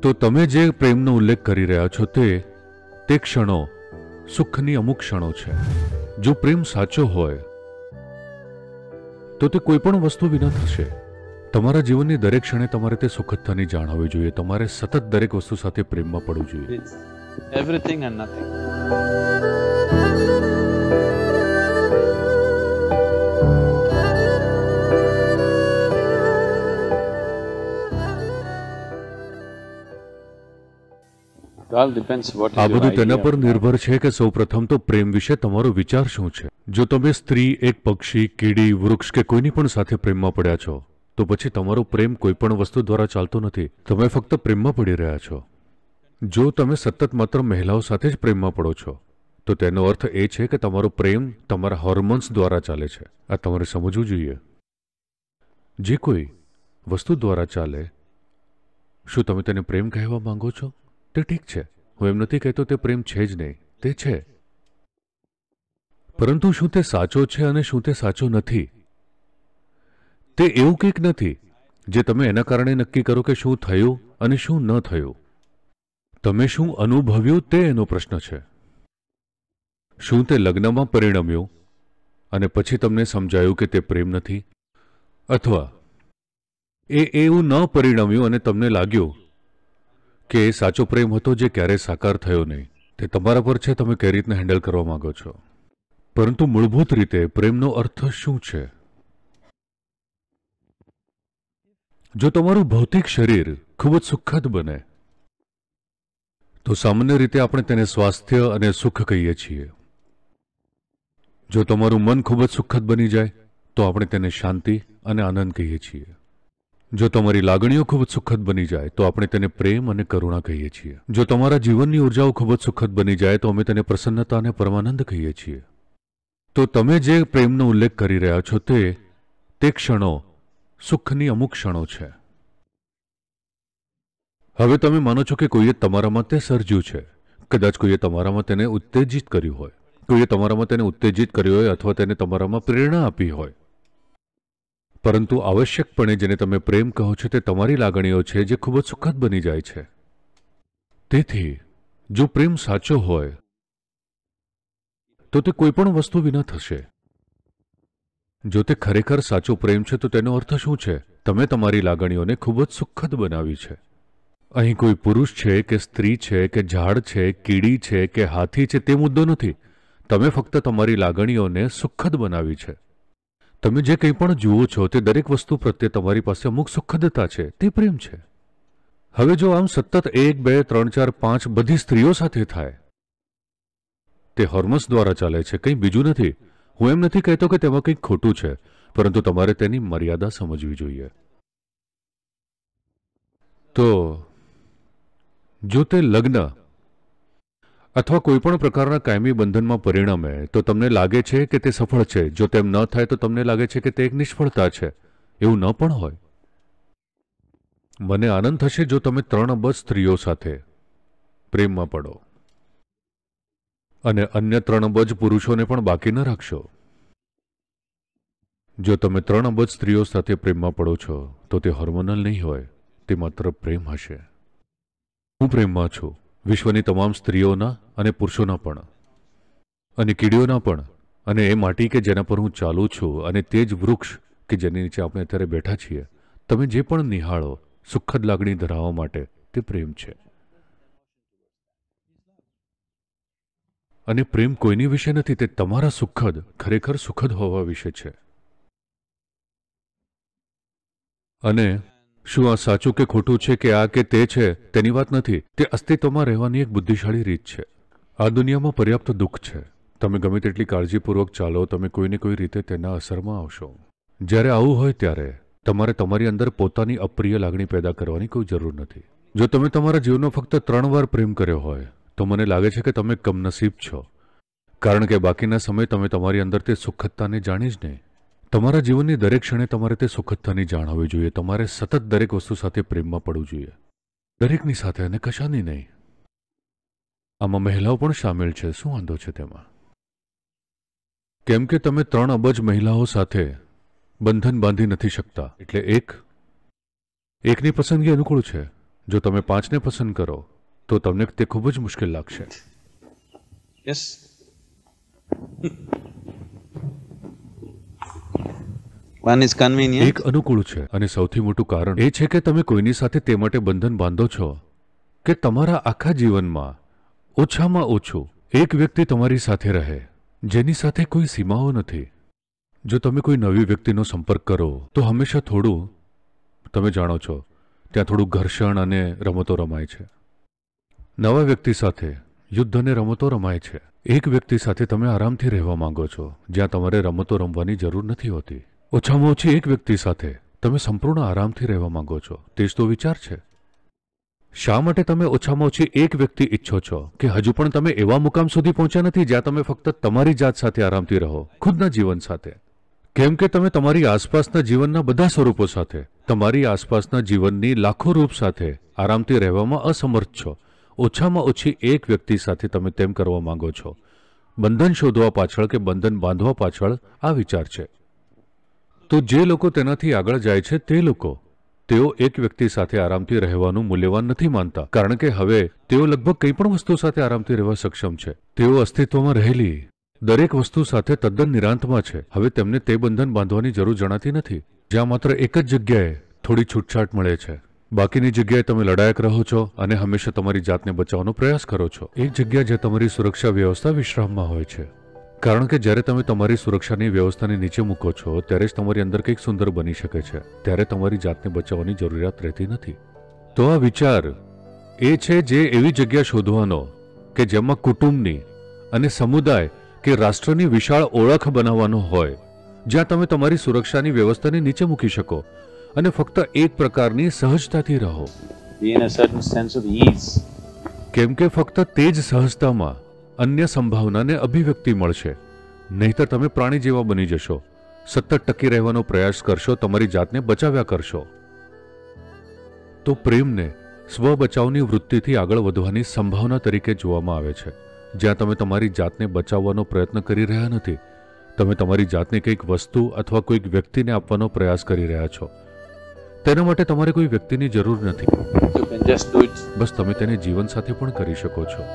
તો તમે જે પ્રેમનો ઉલ્લેખ કરી રહ્યા છો તે તે ક્ષણો સુખની અમુક ક્ષણો છે જો પ્રેમ સાચો હોય તો તે કોઈ પણ વસ્તુ વિના થશે તમારા જીવનની દરેક ક્ષણે તમારે તે સુખદતાની હોવી જોઈએ તમારે સતત દરેક વસ્તુ સાથે પ્રેમમાં પડવું જોઈએ એવરીથિંગ એન્ડ નથિંગ આ બધું તેના પર નિર્ભર છે કે સૌપ્રથમ તો પ્રેમ વિશે તમારો વિચાર શું છે જો તમે સ્ત્રી એક પક્ષી કીડી વૃક્ષ કે કોઈની પણ સાથે પ્રેમમાં પડ્યા છો તો પછી તમારો પ્રેમ કોઈ પણ વસ્તુ દ્વારા ચાલતો નથી તમે ફક્ત પ્રેમમાં પડી રહ્યા છો જો તમે સતત માત્ર મહિલાઓ સાથે જ પ્રેમમાં પડો છો તો તેનો અર્થ એ છે કે તમારો પ્રેમ તમારા હોર્મોન્સ દ્વારા ચાલે છે આ તમારે સમજવું જોઈએ જે કોઈ વસ્તુ દ્વારા ચાલે શું તમે તેને પ્રેમ કહેવા માંગો છો તે ઠીક છે હું એમ નથી કહેતો તે પ્રેમ છે જ નહીં તે છે પરંતુ શું તે સાચો છે અને શું તે સાચો નથી તે એવું કંઈક નથી જે તમે એના કારણે નક્કી કરો કે શું થયું અને શું ન થયું તમે શું અનુભવ્યું તે એનો પ્રશ્ન છે શું તે લગ્નમાં પરિણમ્યું અને પછી તમને સમજાયું કે તે પ્રેમ નથી અથવા એ એવું ન પરિણમ્યું અને તમને લાગ્યું કે એ સાચો પ્રેમ હતો જે ક્યારેય સાકાર થયો નહીં તે તમારા પર છે તમે કઈ રીતને હેન્ડલ કરવા માંગો છો પરંતુ મૂળભૂત રીતે પ્રેમનો અર્થ શું છે જો તમારું ભૌતિક શરીર ખૂબ જ સુખદ બને તો સામાન્ય રીતે આપણે તેને સ્વાસ્થ્ય અને સુખ કહીએ છીએ જો તમારું મન ખૂબ જ સુખદ બની જાય તો આપણે તેને શાંતિ અને આનંદ કહીએ છીએ જો તમારી લાગણીઓ ખૂબ જ સુખદ બની જાય તો આપણે તેને પ્રેમ અને કરુણા કહીએ છીએ જો તમારા જીવનની ઉર્જાઓ ખૂબ જ સુખદ બની જાય તો અમે તેને પ્રસન્નતા અને પરમાનંદ કહીએ છીએ તો તમે જે પ્રેમનો ઉલ્લેખ કરી રહ્યા છો તે તે ક્ષણો સુખની અમુક ક્ષણો છે હવે તમે માનો છો કે કોઈએ તમારામાં તે સર્જ્યું છે કદાચ કોઈએ તમારામાં તેને ઉત્તેજિત કર્યું હોય કોઈએ તમારામાં તેને ઉત્તેજિત કર્યું હોય અથવા તેને તમારામાં પ્રેરણા આપી હોય પરંતુ આવશ્યકપણે જેને તમે પ્રેમ કહો છો તે તમારી લાગણીઓ છે જે ખૂબ જ સુખદ બની જાય છે તેથી જો પ્રેમ સાચો હોય તો તે કોઈપણ વસ્તુ વિના થશે જો તે ખરેખર સાચો પ્રેમ છે તો તેનો અર્થ શું છે તમે તમારી લાગણીઓને ખૂબ જ સુખદ બનાવી છે અહીં કોઈ પુરુષ છે કે સ્ત્રી છે કે ઝાડ છે કીડી છે કે હાથી છે તે મુદ્દો નથી તમે ફક્ત તમારી લાગણીઓને સુખદ બનાવી છે તમે જે કંઈ પણ જુઓ છો તે દરેક વસ્તુ પ્રત્યે તમારી પાસે અમુક સુખદતા છે તે પ્રેમ છે હવે જો આમ સતત એક બે ત્રણ ચાર પાંચ બધી સ્ત્રીઓ સાથે થાય તે હોર્મસ દ્વારા ચાલે છે કંઈ બીજું નથી હું એમ નથી કહેતો કે તેમાં કંઈક ખોટું છે પરંતુ તમારે તેની મર્યાદા સમજવી જોઈએ તો જો તે લગ્ન અથવા કોઈપણ પ્રકારના કાયમી બંધનમાં પરિણમે તો તમને લાગે છે કે તે સફળ છે જો તેમ ન થાય તો તમને લાગે છે કે તે એક નિષ્ફળતા છે એવું ન પણ હોય મને આનંદ થશે જો તમે ત્રણ અબજ સ્ત્રીઓ સાથે પ્રેમમાં પડો અને અન્ય ત્રણ અબજ પુરુષોને પણ બાકી ન રાખશો જો તમે ત્રણ અબજ સ્ત્રીઓ સાથે પ્રેમમાં પડો છો તો તે હોર્મોનલ નહીં હોય તે માત્ર પ્રેમ હશે હું પ્રેમમાં છું વિશ્વની તમામ સ્ત્રીઓના અને પુરુષોના પણ અને કીડીઓના પણ અને એ માટી કે જેના પર હું ચાલું છું અને તે જ વૃક્ષ કે જેની નીચે આપણે અત્યારે બેઠા છીએ તમે જે પણ નિહાળો સુખદ લાગણી ધરાવવા માટે તે પ્રેમ છે અને પ્રેમ કોઈની વિશે નથી તે તમારા સુખદ ખરેખર સુખદ હોવા વિશે છે અને શું આ સાચું કે ખોટું છે કે આ કે તે છે તેની વાત નથી તે અસ્તિત્વમાં રહેવાની એક બુદ્ધિશાળી રીત છે આ દુનિયામાં પર્યાપ્ત દુઃખ છે તમે ગમે તેટલી કાળજીપૂર્વક ચાલો તમે કોઈને કોઈ રીતે તેના અસરમાં આવશો જ્યારે આવું હોય ત્યારે તમારે તમારી અંદર પોતાની અપ્રિય લાગણી પેદા કરવાની કોઈ જરૂર નથી જો તમે તમારા જીવનો ફક્ત ત્રણ વાર પ્રેમ કર્યો હોય તો મને લાગે છે કે તમે કમનસીબ છો કારણ કે બાકીના સમય તમે તમારી અંદર તે સુખદતાને જાણી જ નહીં તમારા જીવનની દરેક ક્ષણે તમારે તે સુખદતાની જાણવી જોઈએ તમારે સતત દરેક વસ્તુ સાથે પ્રેમમાં પડવું જોઈએ દરેકની સાથે અને કશાની નહીં આમાં મહિલાઓ પણ સામેલ છે શું વાંધો છે તેમાં કેમ કે તમે ત્રણ અબજ મહિલાઓ સાથે બંધન બાંધી નથી શકતા એટલે એક એકની પસંદગી અનુકૂળ છે જો તમે પાંચને પસંદ કરો તો તમને તે ખૂબ જ મુશ્કેલ લાગશે યસ એક અનુકૂળ છે અને સૌથી મોટું કારણ એ છે કે તમે કોઈની સાથે તે માટે બંધન બાંધો છો કે તમારા આખા જીવનમાં ઓછામાં ઓછું એક વ્યક્તિ તમારી સાથે રહે જેની સાથે કોઈ સીમાઓ નથી જો તમે કોઈ નવી વ્યક્તિનો સંપર્ક કરો તો હંમેશા થોડું તમે જાણો છો ત્યાં થોડું ઘર્ષણ અને રમતો રમાય છે નવા વ્યક્તિ સાથે યુદ્ધ અને રમતો રમાય છે એક વ્યક્તિ સાથે તમે આરામથી રહેવા માંગો છો જ્યાં તમારે રમતો રમવાની જરૂર નથી હોતી ઓછામાં ઓછી એક વ્યક્તિ સાથે તમે સંપૂર્ણ આરામથી રહેવા માંગો છો તે જ તો વિચાર છે શા માટે તમે ઓછામાં ઓછી એક વ્યક્તિ ઈચ્છો છો કે હજુ પણ તમે એવા મુકામ સુધી પહોંચ્યા નથી જ્યાં તમે ફક્ત તમારી જાત સાથે આરામથી રહો ખુદના જીવન સાથે કેમ કે તમે તમારી આસપાસના જીવનના બધા સ્વરૂપો સાથે તમારી આસપાસના જીવનની લાખો રૂપ સાથે આરામથી રહેવામાં અસમર્થ છો ઓછામાં ઓછી એક વ્યક્તિ સાથે તમે તેમ કરવા માંગો છો બંધન શોધવા પાછળ કે બંધન બાંધવા પાછળ આ વિચાર છે તો જે લોકો તેનાથી આગળ જાય છે તે લોકો તેઓ એક વ્યક્તિ સાથે આરામથી રહેવાનું મૂલ્યવાન નથી માનતા કારણ કે હવે તેઓ લગભગ કંઈ પણ વસ્તુ સાથે આરામથી રહેવા સક્ષમ છે તેઓ અસ્તિત્વમાં રહેલી દરેક વસ્તુ સાથે તદ્દન નિરાંતમાં છે હવે તેમને તે બંધન બાંધવાની જરૂર જણાતી નથી જ્યાં માત્ર એક જ જગ્યાએ થોડી છૂટછાટ મળે છે બાકીની જગ્યાએ તમે લડાયક રહો છો અને હંમેશા તમારી જાતને બચાવવાનો પ્રયાસ કરો છો એક જગ્યા જે તમારી સુરક્ષા વ્યવસ્થા વિશ્રામમાં હોય છે કારણ કે જ્યારે તમે તમારી સુરક્ષાની વ્યવસ્થાને નીચે મૂકો છો ત્યારે જ તમારી અંદર કંઈક સુંદર બની શકે છે ત્યારે તમારી જાતને બચાવવાની જરૂરિયાત રહેતી નથી તો આ વિચાર એ છે જે એવી જગ્યા શોધવાનો કે જેમાં કુટુંબની અને સમુદાય કે રાષ્ટ્રની વિશાળ ઓળખ બનાવવાનો હોય જ્યાં તમે તમારી સુરક્ષાની વ્યવસ્થાને નીચે મૂકી શકો અને ફક્ત એક પ્રકારની સહજતાથી રહો કેમ કે ફક્ત તે જ સહજતામાં અન્ય સંભાવનાને અભિવ્યક્તિ મળશે નહીંતર તમે પ્રાણી જેવા બની જશો સતત ટકી રહેવાનો પ્રયાસ કરશો તમારી જાતને બચાવ્યા કરશો તો પ્રેમને સ્વ બચાવની વૃત્તિથી આગળ વધવાની સંભાવના તરીકે જોવામાં આવે છે જ્યાં તમે તમારી જાતને બચાવવાનો પ્રયત્ન કરી રહ્યા નથી તમે તમારી જાતને કંઈક વસ્તુ અથવા કોઈક વ્યક્તિને આપવાનો પ્રયાસ કરી રહ્યા છો તેના માટે તમારે કોઈ વ્યક્તિની જરૂર નથી બસ તમે તેને જીવન સાથે પણ કરી શકો છો